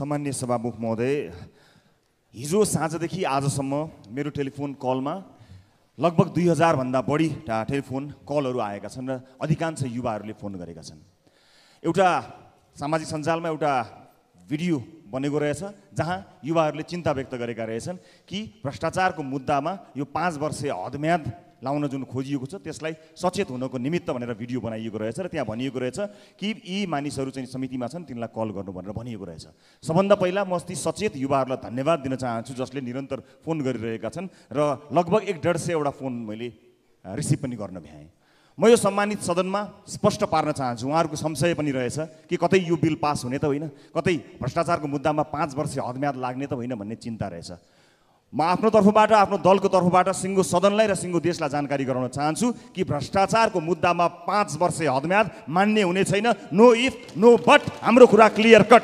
सामान्य सभामुख महोदय हिजो साँझदेखि आजसम्म मेरो टेलिफोन कलमा लगभग दुई हजारभन्दा बढी टेलिफोन कलहरू आएका छन् र अधिकांश युवाहरूले फोन गरेका छन् एउटा सामाजिक सञ्जालमा एउटा भिडियो बनेको रहेछ जहाँ युवाहरूले चिन्ता व्यक्त गरेका रहेछन् कि भ्रष्टाचारको मुद्दामा यो पाँच वर्ष हदम्याद लाउन जुन खोजिएको छ त्यसलाई सचेत हुनको निमित्त भनेर भिडियो बनाइएको रहेछ र त्यहाँ भनिएको रहेछ कि यी मानिसहरू चाहिँ समितिमा छन् तिनलाई कल गर्नु भनेर भनिएको रहेछ सबभन्दा पहिला म ती सचेत युवाहरूलाई धन्यवाद दिन चाहन्छु जसले निरन्तर फोन गरिरहेका छन् र लगभग एक डेढ सयवटा फोन मैले रिसिभ पनि गर्न भ्याएँ म यो सम्मानित सदनमा स्पष्ट पार्न चाहन्छु उहाँहरूको संशय पनि रहेछ कि कतै यो बिल पास हुने त होइन कतै भ्रष्टाचारको मुद्दामा पाँच वर्ष हदम्याद लाग्ने त होइन भन्ने चिन्ता रहेछ म आफ्नो तर्फबाट आफ्नो दलको तर्फबाट सिङ्गो सदनलाई र सिङ्गो देशलाई जानकारी गराउन चाहन्छु कि भ्रष्टाचारको मुद्दामा पाँच वर्षे हदम्याद मान्य हुने छैन नो इफ नो बट हाम्रो कुरा क्लियर कट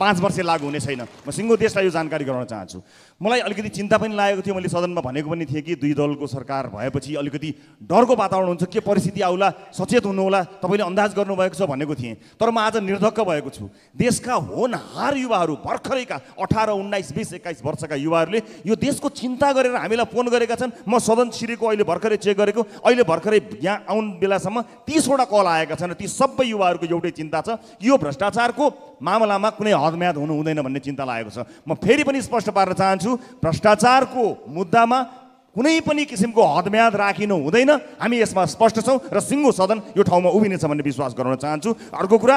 पाँच वर्ष लागु हुने छैन म सिङ्गो देशलाई यो जानकारी गराउन चाहन्छु मलाई अलिकति चिन्ता पनि लागेको थियो मैले सदनमा भनेको पनि थिएँ कि दुई दलको सरकार भएपछि अलिकति डरको वातावरण हुन्छ के परिस्थिति आउला सचेत हुनुहोला तपाईँले अन्दाज गर्नुभएको छ भनेको थिएँ तर म आज निर्धक्क भएको छु देशका होनहार युवाहरू भर्खरैका अठार उन्नाइस बिस एक्काइस वर्षका युवाहरूले यो देशको चिन्ता गरेर हामीलाई फोन गरेका छन् म सदन छिरेको अहिले भर्खरै चेक गरेको अहिले भर्खरै यहाँ आउनु बेलासम्म तिसवटा कल आएका छन् र ती सबै युवाहरूको एउटै चिन्ता छ यो भ्रष्टाचारको मामलामा कुनै हदम्याद हुनु हुँदैन भन्ने चिन्ता लागेको छ म फेरि पनि स्पष्ट पार्न चाहन्छु भन्छु भ्रष्टाचारको मुद्दामा कुनै पनि किसिमको हदम्याद राखिनु हुँदैन हामी यसमा स्पष्ट छौँ र सिङ्गो सदन यो ठाउँमा उभिनेछ भन्ने विश्वास गराउन चाहन्छु अर्को कुरा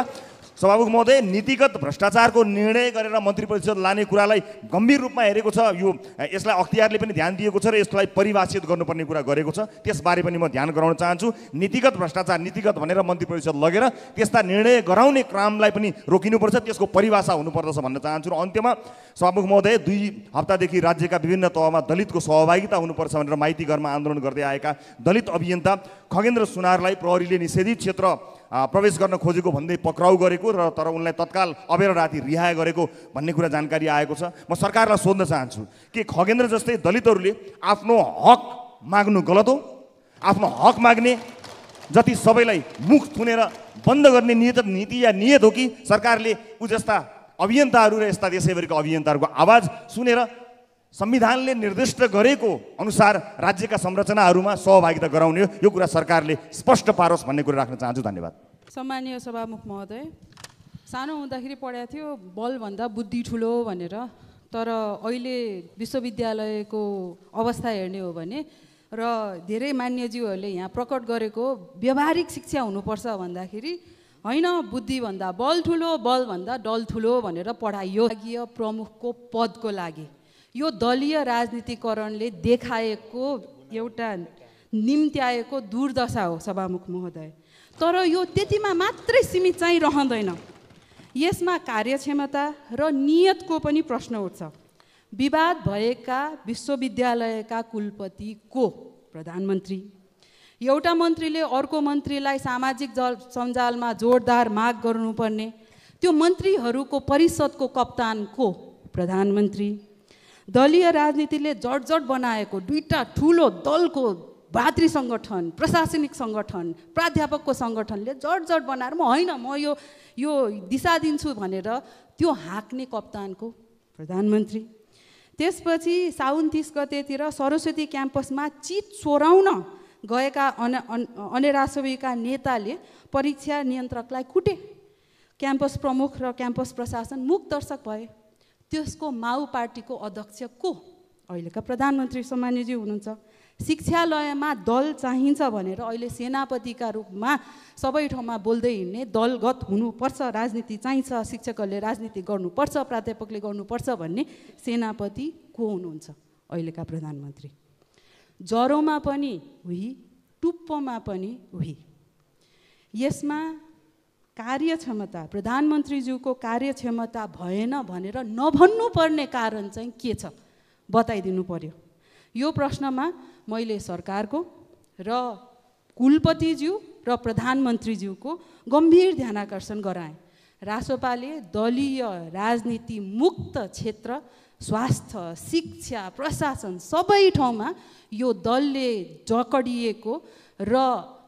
सभामुख महोदय नीतिगत भ्रष्टाचारको निर्णय गरेर मन्त्री परिषद लाने कुरालाई गम्भीर रूपमा हेरेको छ यो यसलाई अख्तियारले पनि ध्यान दिएको छ र यसलाई परिभाषित गर्नुपर्ने कुरा गरेको छ त्यसबारे पनि म ध्यान गराउन चाहन्छु नीतिगत भ्रष्टाचार नीतिगत भनेर मन्त्री परिषद लगेर त्यस्ता निर्णय गराउने क्रमलाई पनि रोकिनुपर्छ त्यसको परिभाषा हुनुपर्दछ भन्न चाहन्छु र अन्त्यमा सभामुख महोदय दुई हप्तादेखि राज्यका विभिन्न तहमा दलितको सहभागिता हुनुपर्छ भनेर माइती घरमा आन्दोलन गर्दै आएका दलित अभियन्ता खगेन्द्र सुनारलाई प्रहरीले निषेधित क्षेत्र प्रवेश गर्न खोजेको भन्दै पक्राउ गरेको र तर उनलाई तत्काल अबेर राति रिहाए गरेको भन्ने कुरा जानकारी आएको छ म सरकारलाई सोध्न चाहन्छु कि खगेन्द्र जस्तै दलितहरूले आफ्नो हक माग्नु गलत हो आफ्नो हक माग्ने जति सबैलाई मुख थुनेर बन्द गर्ने नियत नीति या नियत हो कि सरकारले ऊ जस्ता अभियन्ताहरू र यस्ता देशैभरिका अभियन्ताहरूको आवाज सुनेर संविधानले निर्दिष्ट गरेको अनुसार राज्यका संरचनाहरूमा सहभागिता गराउने यो कुरा सरकारले स्पष्ट पारोस् भन्ने कुरा राख्न चाहन्छु धन्यवाद सम्मानीय सभामुख महोदय सानो हुँदाखेरि पढाएको थियो बलभन्दा बुद्धि ठुलो भनेर तर अहिले विश्वविद्यालयको अवस्था हेर्ने हो भने र धेरै मान्यज्यूहरूले यहाँ प्रकट गरेको व्यावहारिक शिक्षा हुनुपर्छ भन्दाखेरि होइन बुद्धिभन्दा बल ठुलो बलभन्दा डल ठुलो भनेर पढाइयो प्रमुखको पदको लागि यो दलीय राजनीतिकरणले देखाएको एउटा निम्त्याएको दुर्दशा हो सभामुख महोदय तर यो त्यतिमा मात्रै सीमित चाहिँ रहँदैन यसमा कार्यक्षमता र नियतको पनि प्रश्न उठ्छ विवाद भएका विश्वविद्यालयका कुलपति को प्रधानमन्त्री एउटा मन्त्रीले अर्को मन्त्रीलाई सामाजिक जल सञ्जालमा जोरदार माग गर्नुपर्ने त्यो मन्त्रीहरूको परिषदको कप्तान को प्रधानमन्त्री दलीय राजनीतिले जटजट बनाएको दुईवटा ठुलो दलको भातृ सङ्गठन प्रशासनिक सङ्गठन प्राध्यापकको सङ्गठनले जटजट बनाएर म होइन म यो यो दिशा दिन्छु भनेर त्यो हाँक्ने कप्तानको प्रधानमन्त्री त्यसपछि साउन तिस गतेतिर सरस्वती क्याम्पसमा चिट चोराउन गएका अन अनेरासविका नेताले परीक्षा नियन्त्रकलाई कुटे क्याम्पस प्रमुख र क्याम्पस प्रशासन मुख दर्शक भए त्यसको माओ पार्टीको अध्यक्ष को अहिलेका प्रधानमन्त्री सामान्यजी हुनुहुन्छ शिक्षालयमा दल चाहिन्छ भनेर अहिले सेनापतिका रूपमा सबै ठाउँमा बोल्दै हिँड्ने दलगत हुनुपर्छ राजनीति चाहिन्छ शिक्षकहरूले राजनीति गर्नुपर्छ प्राध्यापकले गर्नुपर्छ भन्ने सेनापति को हुनुहुन्छ अहिलेका प्रधानमन्त्री जरोमा पनि उही टुप्पोमा पनि उही यसमा कार्यक्षमता प्रधानमन्त्रीज्यूको कार्यक्षमता भएन भनेर नभन्नुपर्ने कारण चाहिँ के छ बताइदिनु पर्यो यो प्रश्नमा मैले सरकारको र कुलपतिज्यू र प्रधानमन्त्रीज्यूको गम्भीर ध्यानाकर्षण गराएँ रासोपाले दलीय राजनीति मुक्त क्षेत्र स्वास्थ्य शिक्षा प्रशासन सबै ठाउँमा यो दलले जकडिएको र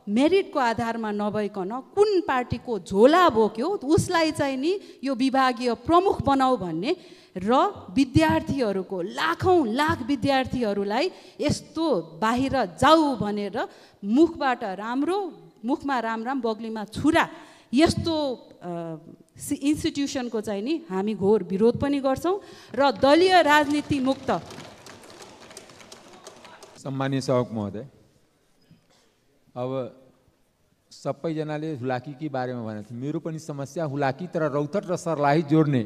मेरिटको आधारमा नभइकन कुन पार्टीको झोला बोक्यो उसलाई चाहिँ नि यो विभागीय प्रमुख बनाऊ भन्ने र विद्यार्थीहरूको लाखौँ लाख विद्यार्थीहरूलाई यस्तो बाहिर जाऊ भनेर मुखबाट राम्रो मुखमा राम राम बग्लीमा छुरा यस्तो इन्स्टिट्युसनको चाहिँ नि हामी घोर विरोध पनि गर्छौँ र दलीय राजनीति मुक्त सम्मानीय सहक महोदय अब सबैजनाले हुलाकीकै बारेमा भनेको थियो मेरो पनि समस्या हुलाकी तर रौतट र सरलाई जोड्ने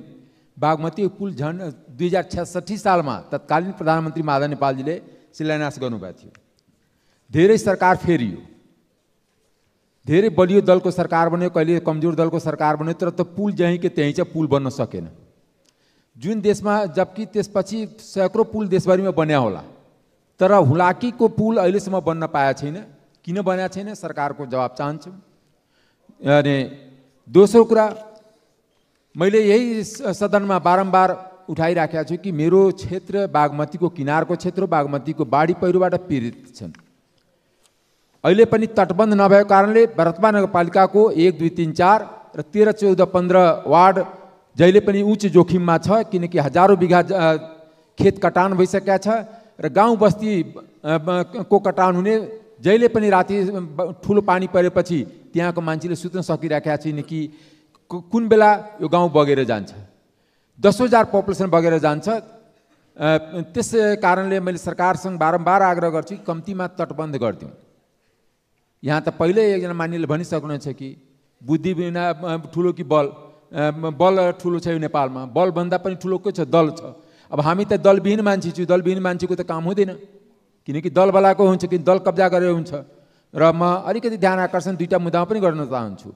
बागमती पुल झन् दुई हजार छ्यासठी सालमा तत्कालीन प्रधानमन्त्री माधव नेपालजीले शिलान्यास गर्नुभएको थियो धेरै सरकार फेरियो धेरै बलियो दलको सरकार बन्यो कहिले कमजोर दलको सरकार बन्यो तर त पुल जहीँ कि त्यहीँ चाहिँ पुल बन्न सकेन जुन देशमा जबकि त्यसपछि सैकडौँ पुल देशभरिमा बन्या होला तर हुलाकीको पुल अहिलेसम्म बन्न पाएको छैन किन बनाएको छैन सरकारको जवाब चाहन्छु अनि दोस्रो कुरा मैले यही सदनमा बारम्बार उठाइराखेको छु कि मेरो क्षेत्र बागमतीको किनारको क्षेत्र बागमतीको बाढी पहिरोबाट पीडित छन् अहिले पनि तटबन्ध नभएको कारणले वर्तमान नगरपालिकाको एक दुई तिन चार र तेह्र चौध पन्ध्र वार्ड जहिले पनि उच्च जोखिममा छ किनकि हजारौँ बिघा खेत कटान भइसकेका छ र गाउँ बस्ती को कटान हुने जहिले पनि राति ठुलो पानी परेपछि त्यहाँको मान्छेले सुत्न सकिराखेका छैन कि कुन बेला यो गाउँ बगेर जान्छ दस हजार पपुलेसन बगेर जान्छ त्यस कारणले मैले सरकारसँग बारम्बार आग्रह गर्छु कम्तीमा तटबन्ध गरिदिउँ यहाँ त पहिल्यै एकजना मानिसले भनिसक्नुहुन्छ कि बुद्धि बिना ठुलो कि बल बल ठुलो छ यो नेपालमा बलभन्दा पनि ठुलो के छ दल छ अब हामी त दलविहीन मान्छे छु दलविहीन मान्छेको त काम हुँदैन किनकि दल बलाएको हुन्छ कि दल कब्जा गरेर हुन्छ र म अलिकति ध्यान आकर्षण दुईवटा मुद्दामा पनि गर्न चाहन्छु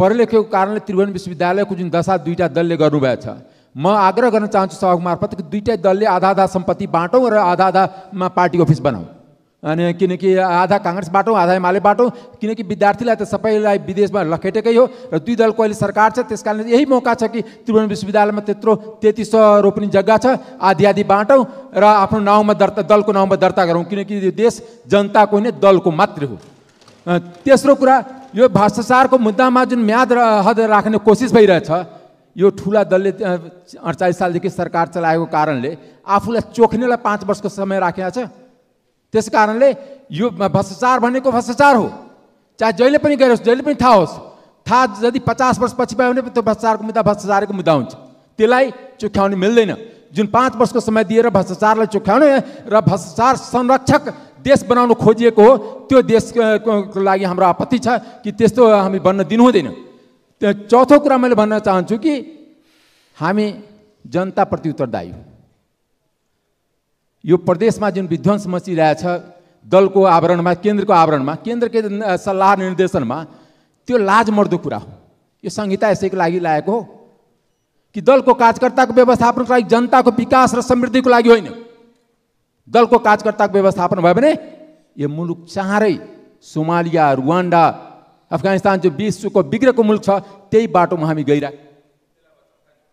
पढालेखेको कारणले त्रिभुवन विश्वविद्यालयको जुन दशा दुईवटा दलले गर्नुभएको छ म आग्रह गर्न चाहन्छु सहयोग मार्फत कि दुईटै दलले आधा आधा सम्पत्ति बाँटौँ र आधा आधामा पार्टी अफिस बनाऊ अनि किनकि आधा काङ्ग्रेस बाटो आधा एमाले बाटो किनकि विद्यार्थीलाई त सबैलाई विदेशमा लखेटेकै हो र दुई दलको अहिले सरकार छ त्यस कारणले यही मौका छ कि त्रिभुवन विश्वविद्यालयमा त्यत्रो तेत्तिस सौ रोप्ने जग्गा छ आधी आधी बाँटौँ र आफ्नो नाउँमा दर्ता दलको नाउँमा दर्ता गरौँ किनकि यो देश जनताको होइन दलको मात्र हो तेस्रो कुरा यो भ्रष्टाचारको मुद्दामा जुन म्याद र हद राख्ने कोसिस भइरहेछ यो ठुला दलले अडचालिस सालदेखि सरकार चलाएको कारणले आफूलाई चोख्नेलाई पाँच वर्षको समय राखेको छ त्यस कारणले यो भ्रष्टाचार भनेको भ्रष्टाचार हो चाहे जहिले पनि गरोस् जहिले पनि थाहा होस् थाहा यदि पचास वर्षपछि पायो भने त्यो भ्रष्टाचारको मुद्दा भ्रष्टाचारको मुद्दा हुन्छ त्यसलाई चुख्याउनु मिल्दैन जुन पाँच वर्षको समय दिएर भ्रष्टाचारलाई चुख्याउने र भ्रष्टाचार संरक्षक देश बनाउनु खोजिएको हो त्यो देशको लागि हाम्रो आपत्ति छ कि त्यस्तो हामी बन्न दिनु हुँदैन चौथो कुरा मैले भन्न चाहन्छु कि हामी जनताप्रति उत्तरदायी हो यो प्रदेशमा जुन विध्वंस मचिरहेछ दलको आवरणमा केन्द्रको आवरणमा केन्द्रकै सल्लाह निर्देशनमा त्यो लाज मर्दो कुरा हो यो संहिता यसैको लागि लागेको हो कि दलको कार्यकर्ताको व्यवस्थापनको लागि जनताको विकास र समृद्धिको लागि होइन दलको कार्यकर्ताको व्यवस्थापन भयो भने यो मुलुक चाँडै सोमालिया रुवान्डा अफगानिस्तान जो विश्वको बिग्रेको मुलुक छ त्यही बाटोमा हामी गइरहेको